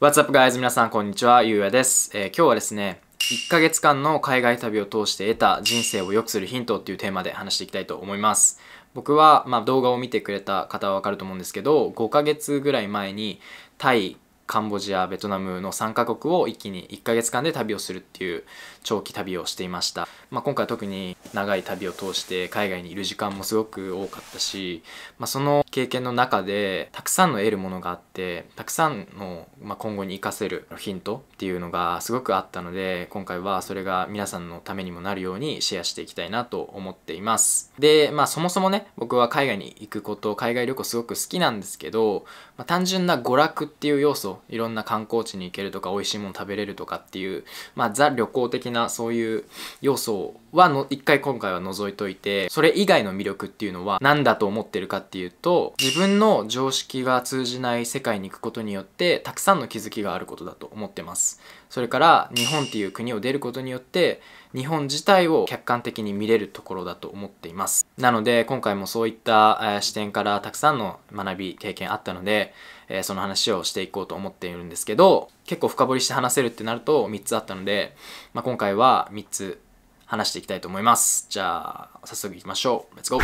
What's up guys? 皆さんこんにちは、ゆうやです、えー、今日はですね、1ヶ月間の海外旅を通して得た人生を良くするヒントっていうテーマで話していきたいと思います。僕は、まあ、動画を見てくれた方はわかると思うんですけど、5ヶ月ぐらい前にタイカンボジアベトナムの3カ国を一気に1ヶ月間で旅をするっていう長期旅をしていました、まあ、今回特に長い旅を通して海外にいる時間もすごく多かったし、まあ、その経験の中でたくさんの得るものがあってたくさんの、ま今後に生かせるヒントっていうのがすごくあったので今回はそれが皆さんのためにもなるようにシェアしていきたいなと思っていますでまあそもそもね僕は海外に行くこと海外旅行すごく好きなんですけど、まあ、単純な娯楽っていう要素といろんな観光地に行けるとか美味しいもの食べれるとかっていう、まあ、ザ旅行的なそういう要素はの一回今回は除いといてそれ以外の魅力っていうのは何だと思ってるかっていうと自分の常識が通じない世界に行くことによってたくさんの気づきがあることだと思ってますそれから日本っていう国を出ることによって日本自体を客観的に見れるところだと思っていますなので今回もそういった視点からたくさんの学び経験あったのでえー、その話をしていこうと思っているんですけど、結構深掘りして話せるってなると3つあったので、まあ、今回は3つ話していきたいと思います。じゃあ、早速いきましょう。レッツゴー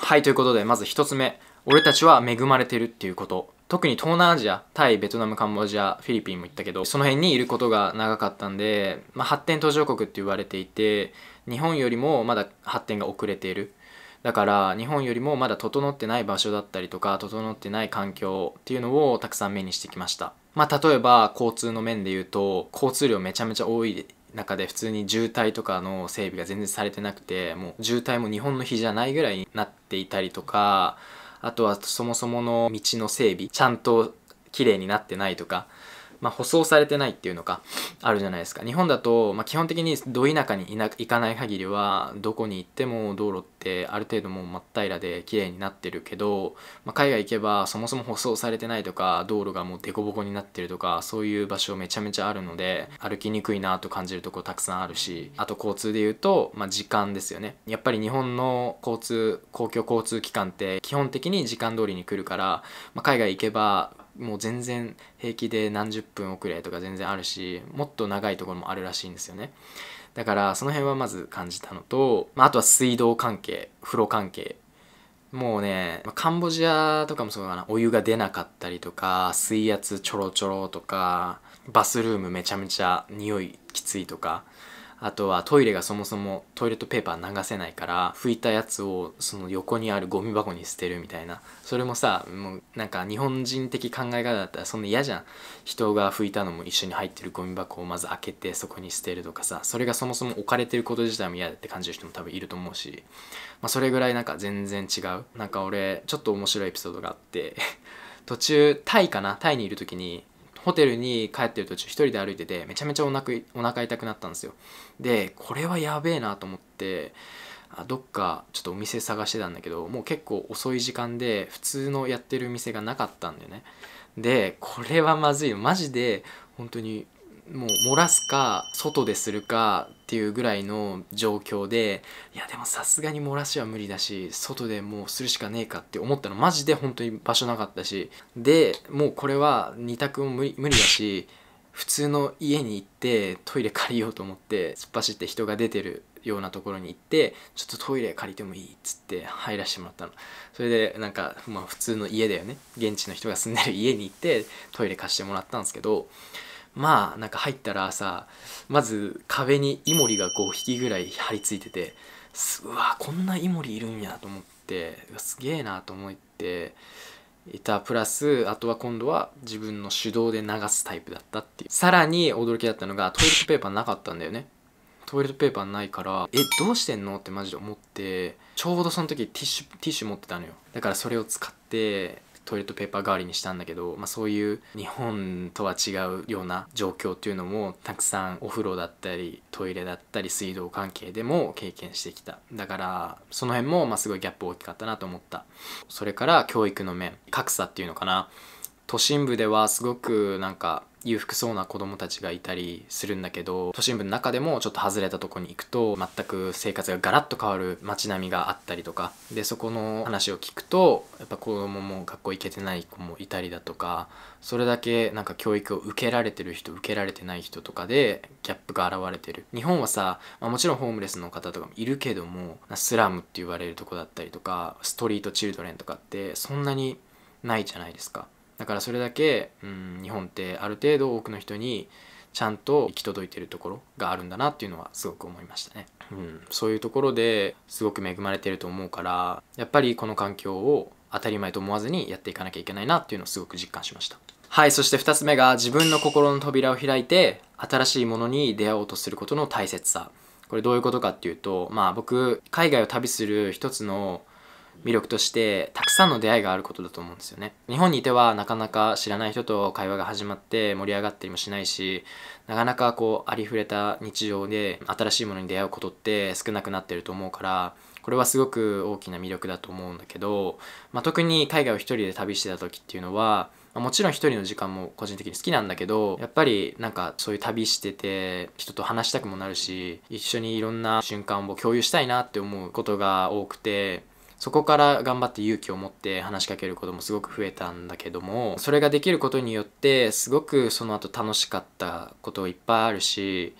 はい、ということで、まず1つ目。俺たちは恵まれてるっていうこと。特に東南アジアタイベトナムカンボジアフィリピンも行ったけどその辺にいることが長かったんで、まあ、発展途上国って言われていて日本よりもまだ発展が遅れているだから日本よりもまだ整ってない場所だったりとか整ってない環境っていうのをたくさん目にしてきましたまあ例えば交通の面で言うと交通量めちゃめちゃ多い中で普通に渋滞とかの整備が全然されてなくてもう渋滞も日本の比じゃないぐらいになっていたりとかあとはそもそもの道の整備ちゃんと綺麗になってないとかまあ、舗装されてないっていうのかあるじゃないですか日本だと、まあ、基本的にど田舎に行かない限りはどこに行っても道路ってある程度もう真っ平らで綺麗になってるけど、まあ、海外行けばそもそも舗装されてないとか道路がもう凸凹になってるとかそういう場所めちゃめちゃあるので歩きにくいなと感じるとこたくさんあるしあと交通で言うと、まあ、時間ですよねやっぱり日本の交通公共交通機関って基本的に時間通りに来るから、まあ、海外行けばもう全然平気で何十分遅れとか全然あるしもっと長いところもあるらしいんですよねだからその辺はまず感じたのと、まあ、あとは水道関係風呂関係もうねカンボジアとかもそうかなお湯が出なかったりとか水圧ちょろちょろとかバスルームめちゃめちゃ匂いきついとかあとはトイレがそもそもトイレットペーパー流せないから拭いたやつをその横にあるゴミ箱に捨てるみたいなそれもさもうなんか日本人的考え方だったらそんな嫌じゃん人が拭いたのも一緒に入ってるゴミ箱をまず開けてそこに捨てるとかさそれがそもそも置かれてること自体も嫌だって感じる人も多分いると思うし、まあ、それぐらいなんか全然違うなんか俺ちょっと面白いエピソードがあって 途中タイかなタイにいる時にホテルに帰ってる途中一人で歩いててめちゃめちゃお腹お腹痛くなったんですよでこれはやべえなと思ってどっかちょっとお店探してたんだけどもう結構遅い時間で普通のやってる店がなかったんだよねでこれはまずいマジで本当にもう漏らすか外でするかっていうぐらいの状況でいやでもさすがに漏らしは無理だし外でもうするしかねえかって思ったのマジで本当に場所なかったしでもうこれは2択も無理無理だし普通の家に行ってトイレ借りようと思って突っ走って人が出てるようなところに行ってちょっとトイレ借りてもいいっつって入らせてもらったのそれでなんかまあ普通の家だよね現地の人が住んでる家に行ってトイレ貸してもらったんですけどまあなんか入ったらさまず壁にイモリが5匹ぐらい張り付いててうわこんなイモリいるんやと思ってすげえなと思っていたプラスあとは今度は自分の手動で流すタイプだったっていうさらに驚きだったのがトイレットペーパーなかったんだよねトイレットペーパーないからえどうしてんのってマジで思ってちょうどその時ティッシュティッシュ持ってたのよだからそれを使ってトイレットペーパー代わりにしたんだけど、まあ、そういう日本とは違うような状況っていうのもたくさんお風呂だったりトイレだったり水道関係でも経験してきただからその辺もまあすごいギャップ大きかったなと思ったそれから教育の面格差っていうのかな都心部ではすごくなんか裕福そうな子供たちがいたりするんだけど都心部の中でもちょっと外れたとこに行くと全く生活がガラッと変わる街並みがあったりとかでそこの話を聞くとやっぱ子供も学校行けてない子もいたりだとかそれだけなんか教育を受けられてる人受けられてない人とかでギャップが現れてる日本はさ、まあ、もちろんホームレスの方とかもいるけどもスラムって言われるとこだったりとかストリートチルドレンとかってそんなにないじゃないですか。だからそれだけ、うん、日本ってある程度多くの人にちゃんと行き届いてるところがあるんだなっていうのはすごく思いましたね、うん、そういうところですごく恵まれてると思うからやっぱりこの環境を当たり前と思わずにやっていかなきゃいけないなっていうのをすごく実感しましたはいそして2つ目が自分の心の扉を開いて新しいものに出会おうとすることの大切さこれどういうことかっていうとまあ僕海外を旅する一つの魅力としてたくさんの出会いがあることだと思うんですよね日本にいてはなかなか知らない人と会話が始まって盛り上がったりもしないしなかなかこうありふれた日常で新しいものに出会うことって少なくなってると思うからこれはすごく大きな魅力だと思うんだけど、まあ、特に海外を一人で旅してた時っていうのはもちろん一人の時間も個人的に好きなんだけどやっぱりなんかそういう旅してて人と話したくもなるし一緒にいろんな瞬間を共有したいなって思うことが多くてそこから頑張って勇気を持って話しかけることもすごく増えたんだけどもそれができることによってすごくその後楽しかったこといっぱいあるし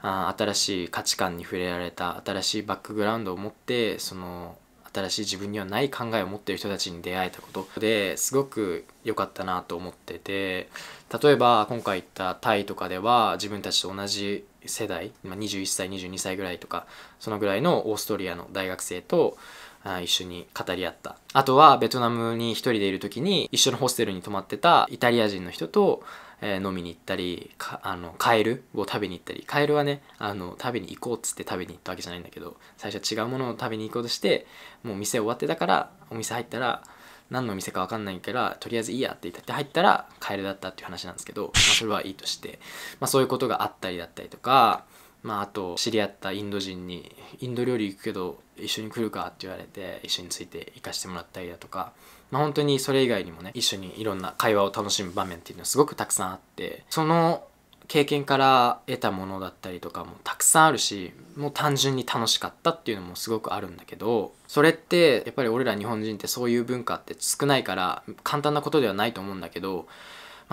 あ新しい価値観に触れられた新しいバックグラウンドを持ってその新しい自分にはない考えを持ってる人たちに出会えたことですごく良かったなと思ってて例えば今回行ったタイとかでは自分たちと同じ世代21歳22歳ぐらいとかそのぐらいのオーストリアの大学生と一緒に語り合ったあとはベトナムに一人でいる時に一緒のホステルに泊まってたイタリア人の人とえ飲みに行ったりあのカエルを食べに行ったりカエルはねあの食べに行こうっつって食べに行ったわけじゃないんだけど最初は違うものを食べに行こうとしてもう店終わってたからお店入ったら何の店か分かんないからとりあえずいいやって言って入ったらカエルだったっていう話なんですけど、まあ、それはいいとして、まあ、そういうことがあったりだったりとかまあ、あと知り合ったインド人に「インド料理行くけど一緒に来るか?」って言われて一緒について行かしてもらったりだとか、まあ、本当にそれ以外にもね一緒にいろんな会話を楽しむ場面っていうのはすごくたくさんあってその経験から得たものだったりとかもたくさんあるしもう単純に楽しかったっていうのもすごくあるんだけどそれってやっぱり俺ら日本人ってそういう文化って少ないから簡単なことではないと思うんだけど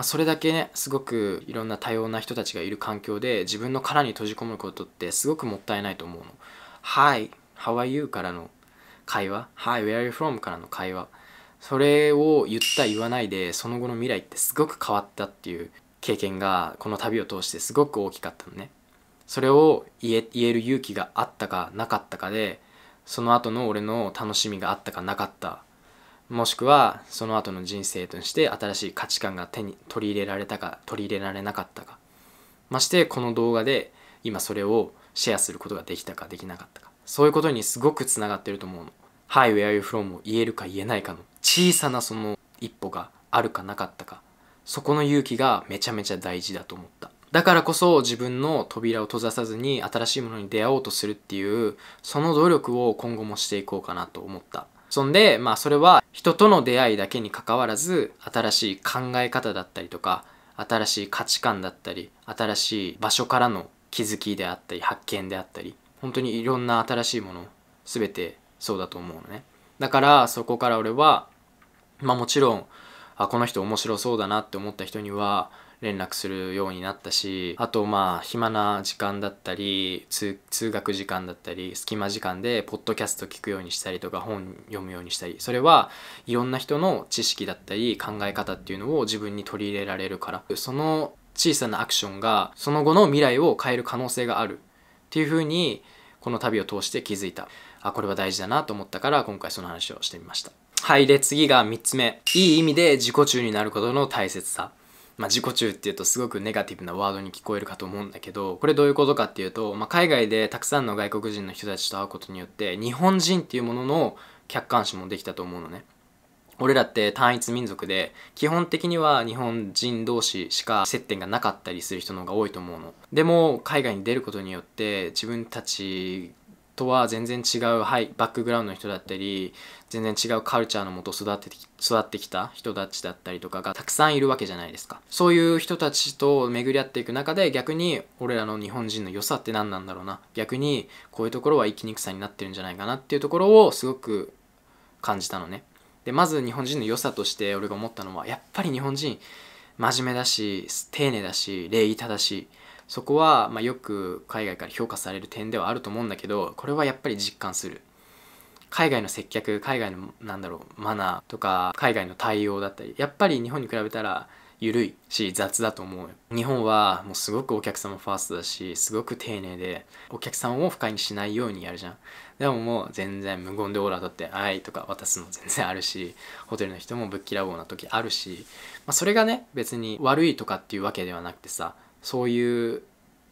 まあ、それだけねすごくいろんな多様な人たちがいる環境で自分の殻に閉じ込むことってすごくもったいないと思うの Hi how are you からの会話 Hi where are you from からの会話それを言った言わないでその後の未来ってすごく変わったっていう経験がこの旅を通してすごく大きかったのねそれを言える勇気があったかなかったかでその後の俺の楽しみがあったかなかったもしくはその後の人生として新しい価値観が手に取り入れられたか取り入れられなかったかましてこの動画で今それをシェアすることができたかできなかったかそういうことにすごくつながってると思うの「Hi where are you from」を言えるか言えないかの小さなその一歩があるかなかったかそこの勇気がめちゃめちゃ大事だと思っただからこそ自分の扉を閉ざさずに新しいものに出会おうとするっていうその努力を今後もしていこうかなと思ったそんで、まあ、それは人との出会いだけにかかわらず新しい考え方だったりとか新しい価値観だったり新しい場所からの気づきであったり発見であったり本当にいろんな新しいもの全てそうだと思うのねだからそこから俺はまあもちろんあこの人面白そうだなって思った人には連絡するようになったしあとまあ暇な時間だったり通学時間だったり隙間時間でポッドキャスト聞くようにしたりとか本読むようにしたりそれはいろんな人の知識だったり考え方っていうのを自分に取り入れられるからその小さなアクションがその後の未来を変える可能性があるっていうふうにこの旅を通して気づいたあこれは大事だなと思ったから今回その話をしてみましたはいで次が3つ目いい意味で自己中になることの大切さまあ、自己中っていうとすごくネガティブなワードに聞こえるかと思うんだけどこれどういうことかっていうと、まあ、海外でたくさんの外国人の人たちと会うことによって日本人っていうものの客観視もできたと思うのね。俺らって単一民族で基本的には日本人同士しか接点がなかったりする人の方が多いと思うのでも海外に出ることによって自分たちとは全然違う、はい、バックグラウンドの人だったり全然違うカルチャーのもと育って育ってきた人たちだったりとかがたくさんいるわけじゃないですかそういう人たちと巡り合っていく中で逆に俺らの日本人の良さって何なんだろうな逆にこういうところは生きにくさになってるんじゃないかなっていうところをすごく感じたのねでまず日本人の良さとして俺が思ったのはやっぱり日本人真面目だし丁寧だし礼儀正しいそこはまよく海外から評価される点ではあると思うんだけどこれはやっぱり実感する海外の接客海外のなんだろうマナーとか海外の対応だったりやっぱり日本に比べたら緩いし雑だと思うよ日本はもうすごくお客様ファーストだしすごく丁寧でお客さんを不快にしないようにやるじゃんでももう全然無言でオーラだって「はい」とか渡すの全然あるしホテルの人もぶっきらぼうな時あるし、まあ、それがね別に悪いとかっていうわけではなくてさそういう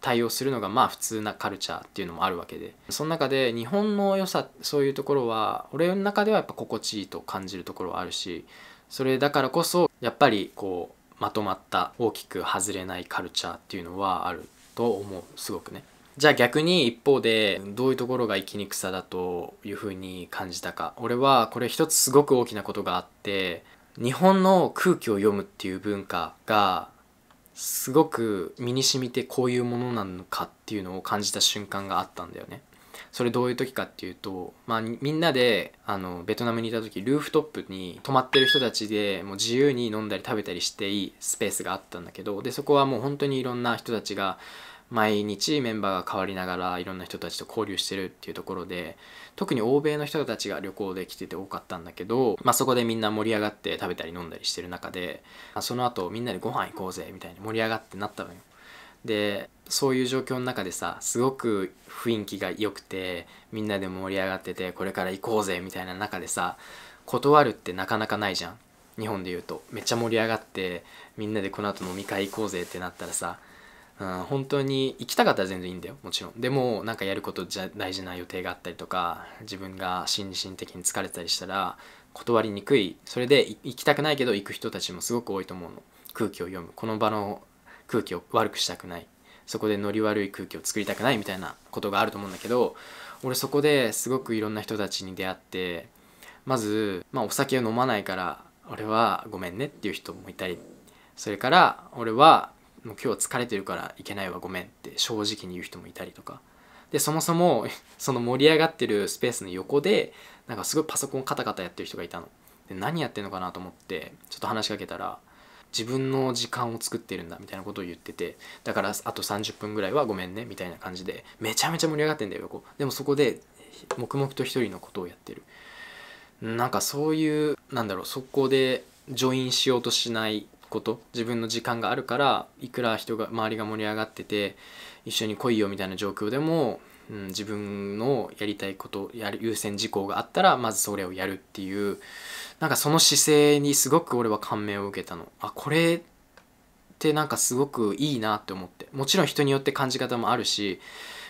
対応するのがまあ普通なカルチャーっていうのもあるわけでその中で日本の良さそういうところは俺の中ではやっぱ心地いいと感じるところはあるしそれだからこそやっぱりこうまとまった大きく外れないカルチャーっていうのはあると思うすごくね。じゃあ逆に一方でどういうところが生きにくさだというふうに感じたか俺はこれ一つすごく大きなことがあって日本の空気を読むっていう文化がすごく身に染みてこういうものなのかっていうのを感じた瞬間があったんだよね。それどういう時かっていうと、まあ、みんなであのベトナムにいた時ルーフトップに泊まってる人たちでもう自由に飲んだり食べたりしていいスペースがあったんだけどでそこはもう本当にいろんな人たちが毎日メンバーが変わりながらいろんな人たちと交流してるっていうところで特に欧米の人たちが旅行で来てて多かったんだけど、まあ、そこでみんな盛り上がって食べたり飲んだりしてる中で、まあ、その後みんなでご飯行こうぜみたいに盛り上がってなったのよ。でそういう状況の中でさすごく雰囲気が良くてみんなで盛り上がっててこれから行こうぜみたいな中でさ断るってなかなかないじゃん日本で言うとめっちゃ盛り上がってみんなでこの後飲み会行こうぜってなったらさうん、本当に行きたかったら全然いいんだよもちろんでもなんかやることじゃ大事な予定があったりとか自分が心身的に疲れたりしたら断りにくいそれで行きたくないけど行く人たちもすごく多いと思うの空気を読むこの場の空気を悪くしたくないそこでノリ悪い空気を作りたくないみたいなことがあると思うんだけど俺そこですごくいろんな人たちに出会ってまず、まあ、お酒を飲まないから俺はごめんねっていう人もいたりそれから俺はもう今日疲れてるから行けないわごめんって正直に言う人もいたりとかでそもそも その盛り上がってるスペースの横でなんかすごいパソコンカタカタやってる人がいたので何やってんのかなと思ってちょっと話しかけたら自分の時間を作ってるんだみたいなことを言っててだからあと30分ぐらいはごめんねみたいな感じでめちゃめちゃ盛り上がってんだよ横でもそこで黙々と一人のことをやってるなんかそういうなんだろうそこでジョインしようとしないこと自分の時間があるからいくら人が周りが盛り上がってて一緒に来いよみたいな状況でも、うん、自分のやりたいことやる優先事項があったらまずそれをやるっていうなんかその姿勢にすごく俺は感銘を受けたのあこれってなんかすごくいいなって思ってもちろん人によって感じ方もあるし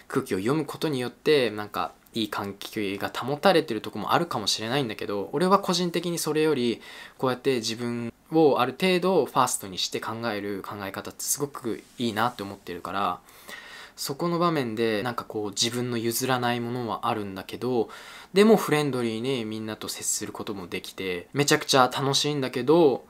空気を読むことによってなんかいい関係が保たれてるとこもあるかもしれないんだけど俺は個人的にそれよりこうやって自分をある程度ファーストにして考える考え方ってすごくいいなって思ってるからそこの場面でなんかこう自分の譲らないものはあるんだけどでもフレンドリーにみんなと接することもできてめちゃくちゃ楽しいんだけど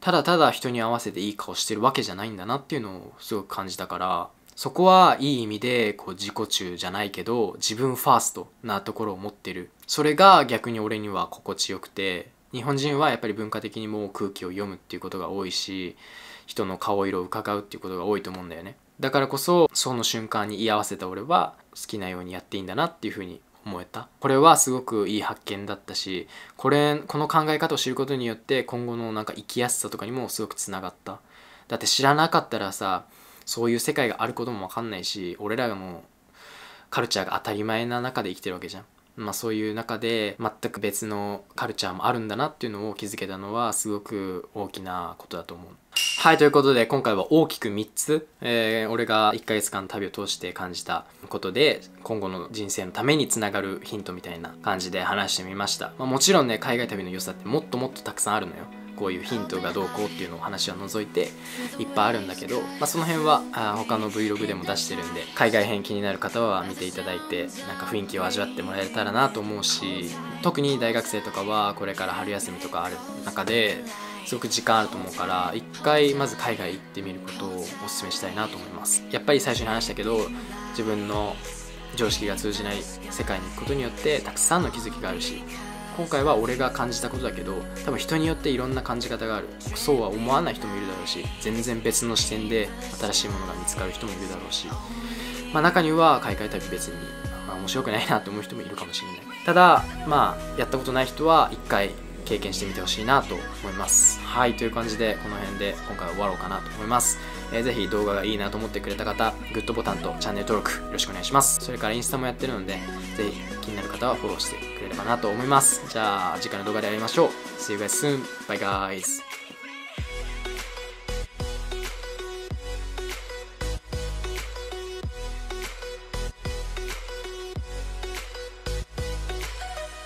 ただただ人に合わせていい顔してるわけじゃないんだなっていうのをすごく感じたからそこはいい意味でこう自己中じゃないけど自分ファーストなところを持ってるそれが逆に俺には心地よくて日本人はやっぱり文化的にもう空気を読むっていうことが多いし人の顔色を伺うっていうことが多いと思うんだよねだからこそその瞬間に居合わせた俺は好きなようにやっていいんだなっていうふうに思えたこれはすごくいい発見だったしこれこの考え方を知ることによって今後のなんか生きやすさとかにもすごくつながっただって知らなかったらさそういう世界があることも分かんないし俺らがもうカルチャーが当たり前な中で生きてるわけじゃん。まあ、そういう中で全く別のカルチャーもあるんだなっていうのを気づけたのはすごく大きなことだと思う。はいということで今回は大きく3つ、えー、俺が1ヶ月間旅を通して感じたことで今後の人生のためにつながるヒントみたいな感じで話してみました、まあ、もちろんね海外旅の良さってもっともっとたくさんあるのよこういうヒントがどうこうっていうのを話は除いていっぱいあるんだけど、まあ、その辺はあ他の Vlog でも出してるんで海外編気になる方は見ていただいてなんか雰囲気を味わってもらえたらなと思うし特に大学生とかはこれから春休みとかある中ですごく時間あると思うから一回まず海外行ってみることをお勧めしたいなと思いますやっぱり最初に話したけど自分の常識が通じない世界に行くことによってたくさんの気づきがあるし今回は俺が感じたことだけど多分人によっていろんな感じ方があるそうは思わない人もいるだろうし全然別の視点で新しいものが見つかる人もいるだろうし、まあ、中には買い替えたり別に、まあ、面白くないなと思う人もいるかもしれないただまあやったことない人は一回経験してみてほしいなと思います。はい、という感じでこの辺で今回は終わろうかなと思います。えー、ぜひ動画がいいなと思ってくれた方、グッドボタンとチャンネル登録よろしくお願いします。それからインスタもやってるので、ぜひ気になる方はフォローしてくれればなと思います。じゃあ次回の動画で会いましょう。See you guys soon. Bye guys.